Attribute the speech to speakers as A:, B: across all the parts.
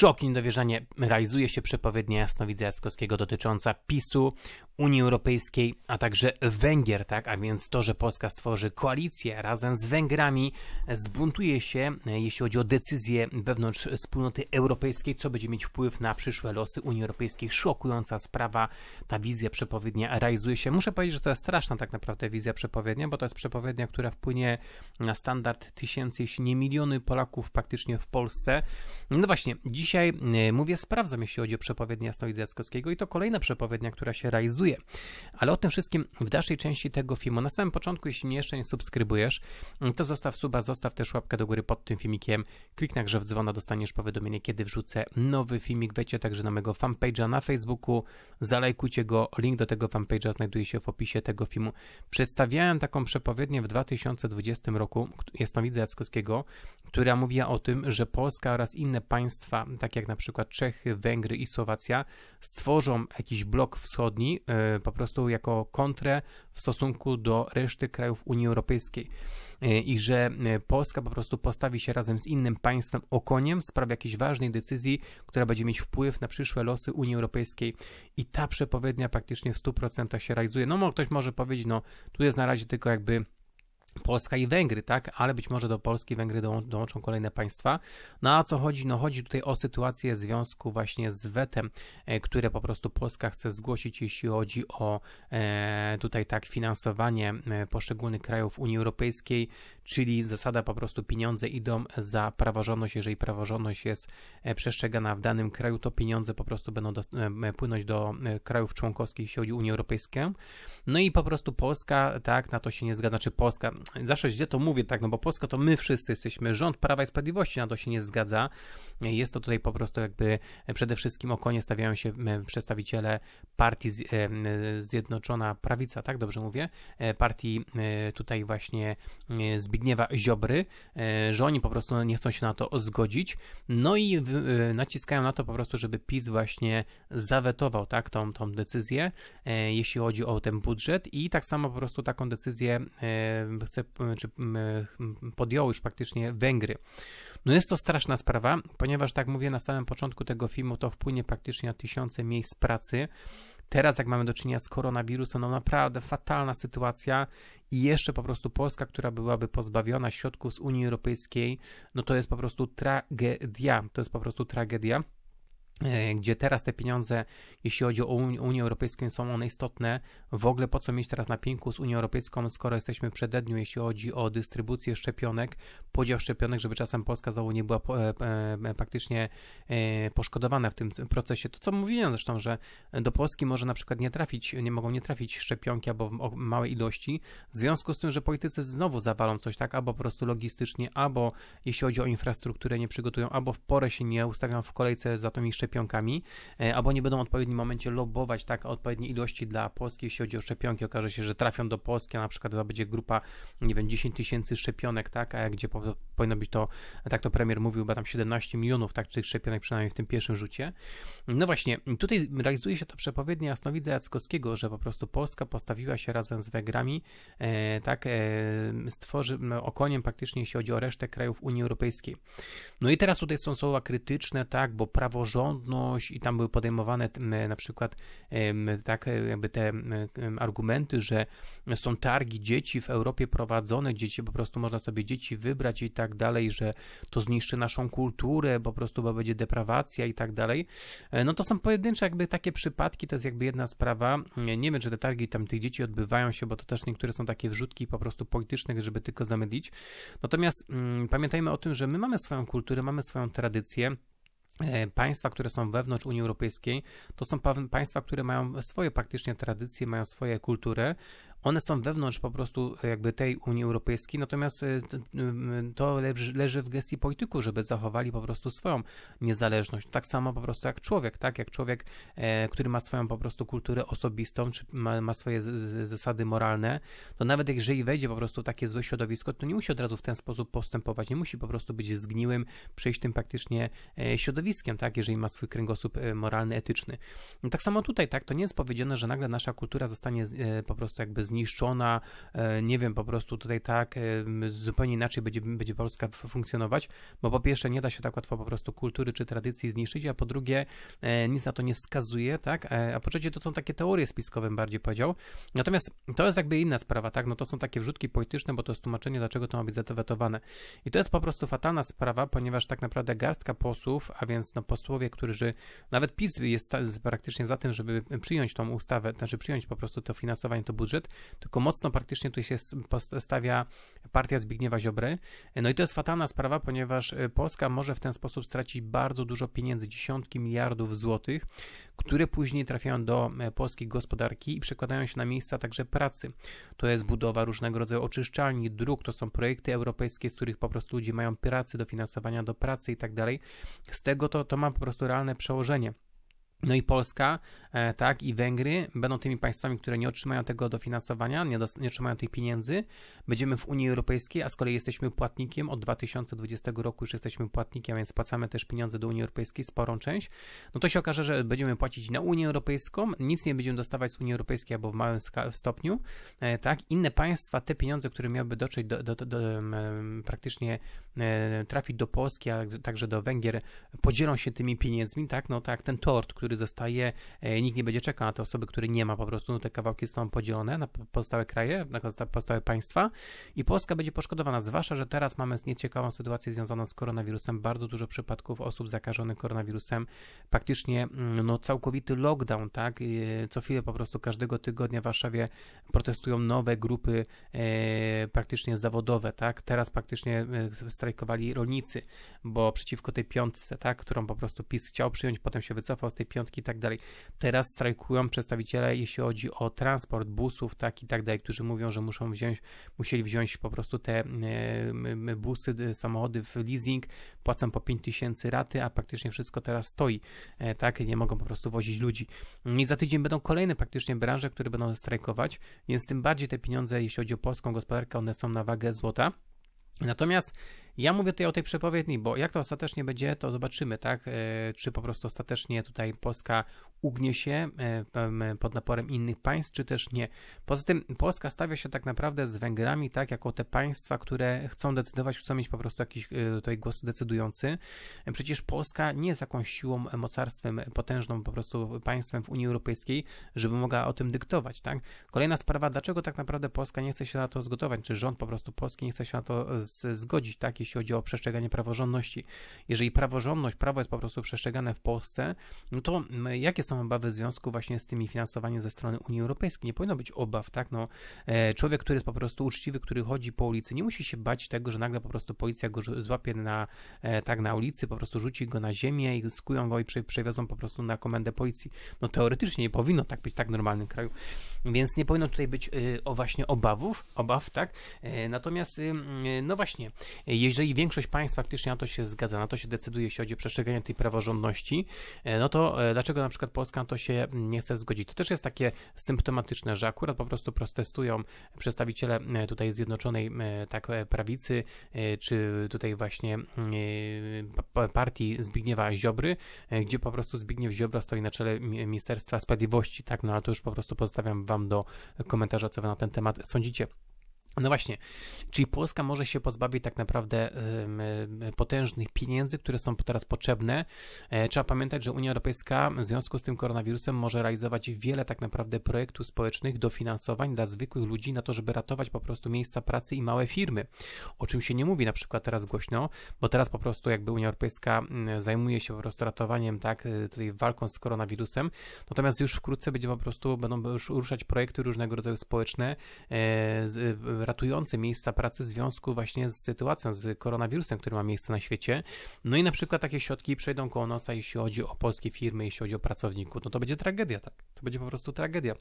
A: Szok i niedowierzanie realizuje się przepowiednia jasnowidza Jackowskiego dotycząca PiSu, Unii Europejskiej, a także Węgier, tak? A więc to, że Polska stworzy koalicję razem z Węgrami, zbuntuje się, e, jeśli chodzi o decyzje wewnątrz wspólnoty europejskiej, co będzie mieć wpływ na przyszłe losy Unii Europejskiej. Szokująca sprawa, ta wizja przepowiednia realizuje się. Muszę powiedzieć, że to jest straszna tak naprawdę wizja przepowiednia, bo to jest przepowiednia, która wpłynie na standard tysięcy, jeśli nie miliony Polaków praktycznie w Polsce. No właśnie, dziś dzisiaj e, mówię, sprawdzam, jeśli chodzi o przepowiednię Jasnowic Jackowskiego i to kolejna przepowiednia, która się realizuje. Ale o tym wszystkim w dalszej części tego filmu. Na samym początku, jeśli mnie jeszcze nie subskrybujesz, mm, to zostaw suba, zostaw też łapkę do góry pod tym filmikiem, kliknij na grze w dzwona, dostaniesz powiadomienie, kiedy wrzucę nowy filmik. Wejdźcie także na mojego fanpage'a na Facebooku, zalajkujcie go, link do tego fanpage'a znajduje się w opisie tego filmu. Przedstawiałem taką przepowiednię w 2020 roku Jasnowidza Jackowskiego, która mówiła o tym, że Polska oraz inne państwa tak jak na przykład Czechy, Węgry i Słowacja, stworzą jakiś blok wschodni e, po prostu jako kontrę w stosunku do reszty krajów Unii Europejskiej e, i że e, Polska po prostu postawi się razem z innym państwem okoniem w sprawie jakiejś ważnej decyzji, która będzie mieć wpływ na przyszłe losy Unii Europejskiej i ta przepowiednia praktycznie w 100% się realizuje. No ktoś może powiedzieć, no tu jest na razie tylko jakby Polska i Węgry, tak? Ale być może do Polski Węgry dołączą kolejne państwa. No a co chodzi? No chodzi tutaj o sytuację w związku właśnie z wetem, e, które po prostu Polska chce zgłosić, jeśli chodzi o e, tutaj tak finansowanie e, poszczególnych krajów Unii Europejskiej, czyli zasada po prostu pieniądze idą za praworządność. Jeżeli praworządność jest przestrzegana w danym kraju, to pieniądze po prostu będą płynąć do krajów członkowskich, jeśli chodzi o Unię Europejską. No i po prostu Polska, tak, na to się nie zgadza, Czy znaczy Polska, zawsze źle to mówię, tak, no bo Polska to my wszyscy jesteśmy, rząd Prawa i Sprawiedliwości na to się nie zgadza. Jest to tutaj po prostu jakby przede wszystkim o konie stawiają się przedstawiciele partii Zjednoczona Prawica, tak, dobrze mówię, e, partii e, tutaj właśnie e, Zbigniewa Ziobry, że oni po prostu nie chcą się na to zgodzić, no i naciskają na to po prostu, żeby PiS właśnie zawetował, tak, tą, tą decyzję, jeśli chodzi o ten budżet i tak samo po prostu taką decyzję chce, e, czy e, podjął już praktycznie Węgry. No jest to straszna sprawa, ponieważ tak mówię na samym początku tego filmu, to wpłynie praktycznie na tysiące miejsc pracy. Teraz, jak mamy do czynienia z koronawirusem, no naprawdę fatalna sytuacja i jeszcze po prostu Polska, która byłaby pozbawiona środków z Unii Europejskiej, no to jest po prostu tragedia. To jest po prostu tragedia. E, gdzie teraz te pieniądze, jeśli chodzi o Unię Europejską, są one istotne. W ogóle po co mieć teraz na pinku z Unią Europejską, skoro jesteśmy w przededniu, jeśli chodzi o dystrybucję szczepionek, podział szczepionek, żeby czasem Polska znowu nie była praktycznie e, e, poszkodowana w tym procesie. To co mówiłem zresztą, że do Polski może na przykład nie trafić, nie mogą nie trafić szczepionki albo w małej ilości, w związku z tym, że politycy znowu zawalą coś tak, albo po prostu logistycznie, albo jeśli chodzi o infrastrukturę nie przygotują, albo w porę się nie ustawią w kolejce za tą szczepionką, szczepionkami, e, albo nie będą w odpowiednim momencie lobować tak odpowiedniej ilości dla Polski, jeśli chodzi o szczepionki. Okaże się, że trafią do Polski, a na przykład to będzie grupa, nie wiem, 10 tysięcy szczepionek, tak, a gdzie po, powinno być to, tak to premier mówił, chyba tam 17 milionów, tak, tych szczepionek przynajmniej w tym pierwszym rzucie. No właśnie, tutaj realizuje się to przepowiednia Jasnowidza Jackowskiego, że po prostu Polska postawiła się razem z Węgrami, e, tak, e, stworzy no, okoniem praktycznie, jeśli chodzi o resztę krajów Unii Europejskiej. No i teraz tutaj są słowa krytyczne, tak, bo praworząd praworządność i tam były podejmowane na przykład tak jakby te argumenty, że są targi dzieci w Europie prowadzone, dzieci po prostu można sobie dzieci wybrać i tak dalej, że to zniszczy naszą kulturę, po prostu bo będzie deprawacja i tak dalej. E, no to są pojedyncze jakby takie przypadki, to jest jakby jedna sprawa. Nie wiem, czy te targi tam tych dzieci odbywają się, bo to też niektóre są takie wrzutki po prostu polityczne, żeby tylko zamydlić. Natomiast mm, pamiętajmy o tym, że my mamy swoją kulturę, mamy swoją tradycję. E, państwa, które są wewnątrz Unii Europejskiej, to są państwa, które mają swoje praktycznie tradycje, mają swoje kultury one są wewnątrz po prostu e, jakby tej Unii Europejskiej, natomiast e, to leży w gestii polityków, żeby zachowali po prostu swoją niezależność. Tak samo po prostu jak człowiek, tak? Jak człowiek, e, który ma swoją po prostu kulturę osobistą, czy ma, swoje zasady moralne, to nawet jeżeli wejdzie po prostu takie złe środowisko, to nie musi od razu w ten sposób postępować, nie musi po prostu być zgniłym, tym praktycznie środowiskiem, tak? Jeżeli ma swój kręgosłup moralny, etyczny. No tak samo tutaj, tak? To nie jest powiedziane, że nagle nasza kultura zostanie po prostu jakby zniszczona zniszczona, e, nie wiem, po prostu tutaj tak, e, zupełnie inaczej będzie, będzie Polska funkcjonować, bo po pierwsze nie da się tak łatwo po prostu kultury czy tradycji zniszczyć, a po drugie e, nic na to nie wskazuje, tak, a po trzecie to są takie teorie spiskowe, bardziej powiedział. Natomiast to jest jakby inna sprawa, tak, no to są takie wrzutki polityczne, bo to jest tłumaczenie, dlaczego to ma być zawetowane. I to jest po prostu fatalna sprawa, ponieważ tak naprawdę garstka posłów, a więc no posłowie, którzy, nawet PiS jest praktycznie za tym, żeby przyjąć tą ustawę, znaczy przyjąć po prostu to finansowanie, to budżet, tylko mocno praktycznie tutaj się stawia partia Zbigniewa Ziobry. No i to jest fatalna sprawa, ponieważ e, Polska może w ten sposób stracić bardzo dużo pieniędzy, dziesiątki miliardów złotych, które później trafiają do e, polskiej gospodarki i przekładają się na miejsca także pracy. To jest budowa różnego rodzaju oczyszczalni, dróg, to są projekty europejskie, z których po prostu ludzie mają pracę, dofinansowania do pracy i tak dalej. Z tego to, to ma po prostu realne przełożenie. No i Polska, e, tak, i Węgry będą tymi państwami, które nie otrzymają tego dofinansowania, nie, nie otrzymają tych pieniędzy. Będziemy w Unii Europejskiej, a z kolei jesteśmy płatnikiem. Od 2020 roku już jesteśmy płatnikiem, więc płacamy też pieniądze do Unii Europejskiej, sporą część. No to się okaże, że będziemy płacić na Unię Europejską, nic nie będziemy dostawać z Unii Europejskiej albo w małym stopniu, e, tak. Inne państwa te pieniądze, które miałyby dotrzeć do, do, do, do praktycznie e, trafić do Polski, a także do Węgier, podzielą się tymi pieniędzmi, tak, no tak, ten tort, który który zostaje, e, nikt nie będzie czekał na te osoby, które nie ma po prostu, no te kawałki są podzielone na pozostałe kraje, na pozostałe państwa i Polska będzie poszkodowana, zwłaszcza, że teraz mamy nieciekawą sytuację związaną z koronawirusem, bardzo dużo przypadków osób zakażonych koronawirusem, praktycznie mm, no całkowity lockdown, tak, e, co chwilę po prostu każdego tygodnia w Warszawie protestują nowe grupy e, praktycznie zawodowe, tak, teraz praktycznie e, strajkowali rolnicy, bo przeciwko tej piątce, tak, którą po prostu PiS chciał przyjąć, potem się wycofał z tej piątki, piątki i tak dalej. Teraz strajkują przedstawiciele, jeśli chodzi o transport busów, tak i tak dalej, którzy mówią, że muszą wziąć, musieli wziąć po prostu te e, busy, samochody w leasing, płacą po 5000 tysięcy raty, a praktycznie wszystko teraz stoi, e, tak, nie mogą po prostu wozić ludzi. No I za tydzień będą kolejne praktycznie branże, które będą strajkować, więc tym bardziej te pieniądze, jeśli chodzi o polską gospodarkę, one są na wagę złota. Natomiast ja mówię tutaj o tej przepowiedni, bo jak to ostatecznie będzie, to zobaczymy, tak? E, czy po prostu ostatecznie tutaj Polska ugnie się e, pod naporem innych państw, czy też nie. Poza tym Polska stawia się tak naprawdę z Węgrami, tak, jako te państwa, które chcą decydować, chcą mieć po prostu jakiś e, tutaj głos decydujący. Przecież Polska nie jest jakąś siłą, mocarstwem, potężną po prostu państwem w Unii Europejskiej, żeby mogła o tym dyktować, tak? Kolejna sprawa, dlaczego tak naprawdę Polska nie chce się na to zgotować, czy rząd po prostu Polski nie chce się na to zgodzić, tak? jeśli chodzi o przestrzeganie praworządności. Jeżeli praworządność, prawo jest po prostu przestrzegane w Polsce, no to jakie są obawy w związku właśnie z tymi finansowaniem ze strony Unii Europejskiej? Nie powinno być obaw, tak? No, e, człowiek, który jest po prostu uczciwy, który chodzi po ulicy, nie musi się bać tego, że nagle po prostu policja go złapie na, e, tak na ulicy, po prostu rzuci go na ziemię i skują go i przewiozą po prostu na komendę policji. No teoretycznie nie powinno tak być tak w normalnym kraju. Więc nie powinno tutaj być y, o właśnie obawów, obaw, tak? E, natomiast, y, y, no właśnie, jeśli jeżeli większość państw faktycznie na to się zgadza, na to się decyduje, jeśli chodzi o przestrzeganie tej praworządności, e, no to e, dlaczego na przykład Polska na to się nie chce zgodzić? To też jest takie symptomatyczne, że akurat po prostu protestują przedstawiciele e, tutaj Zjednoczonej tak prawicy, czy tutaj właśnie partii Zbigniewa Ziobry, gdzie po prostu Zbigniew Ziobra stoi na czele Ministerstwa Sprawiedliwości, tak, no ale to już po prostu pozostawiam wam do komentarza, co wy na ten temat sądzicie. No właśnie, czyli Polska może się pozbawić tak naprawdę potężnych pieniędzy, które są teraz potrzebne. E, trzeba pamiętać, że Unia Europejska w związku z tym koronawirusem może realizować wiele tak naprawdę projektów społecznych, dofinansowań dla zwykłych ludzi na to, żeby ratować po prostu miejsca pracy i małe firmy. O czym się nie mówi na przykład teraz głośno, bo teraz po prostu jakby Unia Europejska zajmuje się po prostu ratowaniem, tak, e, tutaj walką z koronawirusem, natomiast już wkrótce będzie po prostu, będą już ruszać projekty różnego rodzaju społeczne, e, ratujący miejsca pracy w związku właśnie z sytuacją, z koronawirusem, który ma miejsce na świecie. No i na przykład takie środki przejdą koło nosa, jeśli chodzi o polskie firmy, jeśli chodzi o pracowników. No to będzie tragedia, tak? To będzie po prostu tragedia.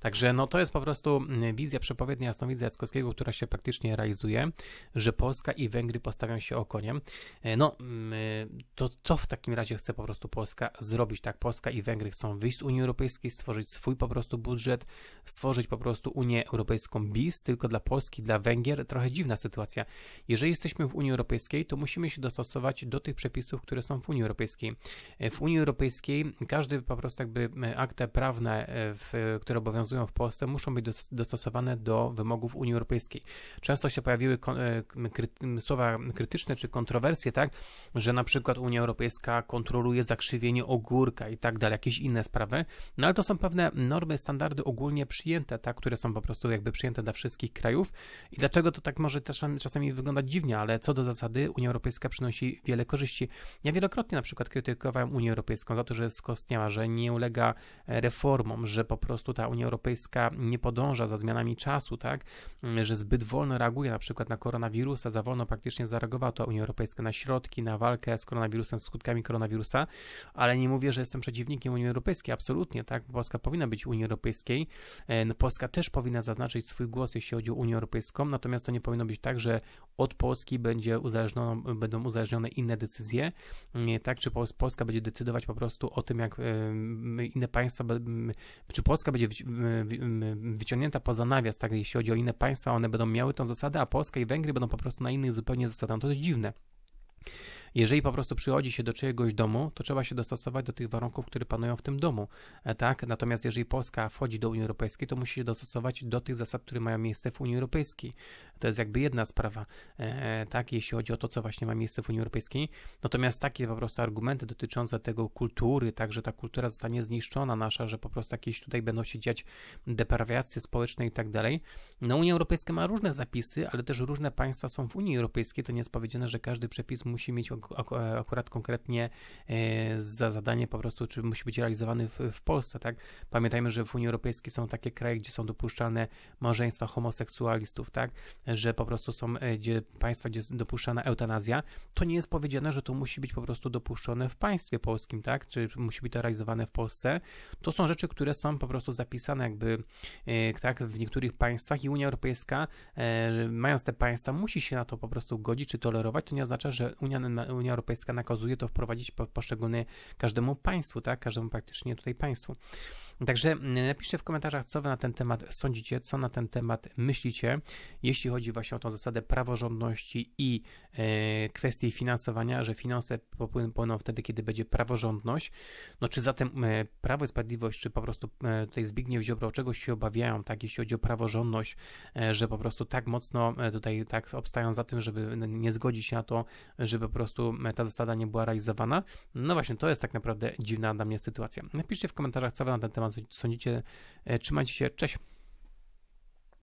A: Także no to jest po prostu mm, wizja przepowiednia jasnowidza Jackowskiego, która się praktycznie realizuje, że Polska i Węgry postawią się okoniem. E, no mm, to co w takim razie chce po prostu Polska zrobić? Tak, Polska i Węgry chcą wyjść z Unii Europejskiej, stworzyć swój po prostu budżet, stworzyć po prostu Unię Europejską bis tylko dla Polski, dla Węgier. Trochę dziwna sytuacja. Jeżeli jesteśmy w Unii Europejskiej, to musimy się dostosować do tych przepisów, które są w Unii Europejskiej. E, w Unii Europejskiej każdy po prostu jakby mm, akta prawne, e, które obowiązują obowiązują w Polsce, muszą być dostosowane do wymogów Unii Europejskiej. Często się pojawiły e, słowa krytyczne czy kontrowersje, tak, że na przykład Unia Europejska kontroluje zakrzywienie ogórka i tak dalej, jakieś inne sprawy, no ale to są pewne normy, standardy ogólnie przyjęte, tak, które są po prostu jakby przyjęte dla wszystkich krajów i dlaczego to tak może też czasami wyglądać dziwnie, ale co do zasady Unia Europejska przynosi wiele korzyści. Ja wielokrotnie na przykład krytykowałem Unię Europejską za to, że skostniała, że nie ulega e, reformom, że po prostu ta Unia Europejska Europejska nie podąża za zmianami czasu, tak, że zbyt wolno reaguje na przykład na koronawirusa, za wolno praktycznie zareagowała to Unia Europejska na środki, na walkę z koronawirusem, z skutkami koronawirusa, ale nie mówię, że jestem przeciwnikiem Unii Europejskiej, absolutnie, tak, Polska powinna być Unii Europejskiej, e, no, Polska też powinna zaznaczyć swój głos, jeśli chodzi o Unię Europejską, natomiast to nie powinno być tak, że od Polski będzie uzależniono, będą uzależnione inne decyzje, tak, czy Polska będzie decydować po prostu o tym, jak e, inne państwa, czy Polska będzie wyciągnięta poza nawias, tak jeśli chodzi o inne państwa, one będą miały tą zasadę, a Polska i Węgry będą po prostu na innych zupełnie zasadach. No to jest dziwne. Jeżeli po prostu przychodzi się do czyjegoś domu, to trzeba się dostosować do tych warunków, które panują w tym domu, e, tak? Natomiast jeżeli Polska wchodzi do Unii Europejskiej, to musi się dostosować do tych zasad, które mają miejsce w Unii Europejskiej. To jest jakby jedna sprawa, e, e, tak? Jeśli chodzi o to, co właśnie ma miejsce w Unii Europejskiej. Natomiast takie po prostu argumenty dotyczące tego kultury, tak, że ta kultura zostanie zniszczona nasza, że po prostu jakieś tutaj będą się dziać deprawiacje społeczne i tak dalej. No Unia Europejska ma różne zapisy, ale też różne państwa są w Unii Europejskiej. To nie jest powiedziane, że każdy przepis musi mieć akurat konkretnie e, za zadanie po prostu, czy musi być realizowany w, w Polsce, tak? Pamiętajmy, że w Unii Europejskiej są takie kraje, gdzie są dopuszczalne małżeństwa homoseksualistów, tak? Że po prostu są e, gdzie państwa, gdzie jest dopuszczana eutanazja, to nie jest powiedziane, że to musi być po prostu dopuszczone w państwie polskim, tak? Czy musi być to realizowane w Polsce. To są rzeczy, które są po prostu zapisane jakby e, tak w niektórych państwach i Unia Europejska mając te państwa musi się na to po prostu godzić czy tolerować, to nie oznacza, że Unia Unia Europejska nakazuje, to wprowadzić po, poszczególne każdemu państwu, tak? Każdemu praktycznie tutaj państwu. Także mm, napiszcie w komentarzach, co wy na ten temat sądzicie, co na ten temat myślicie, jeśli chodzi właśnie o tą zasadę praworządności i e, kwestii finansowania, że finanse popłyną wtedy, kiedy będzie praworządność. No czy zatem e, Prawo i Sprawiedliwość, czy po prostu e, tutaj Zbigniew Ziobro czegoś się obawiają, tak, jeśli chodzi o praworządność, że po prostu tak mocno tutaj tak obstają za tym, żeby nie zgodzić się na to, żeby po prostu ta zasada nie była realizowana. No właśnie, to jest tak naprawdę dziwna dla mnie sytuacja. Napiszcie w komentarzach, co wy na ten temat temat sądzicie. E, trzymajcie się, cześć.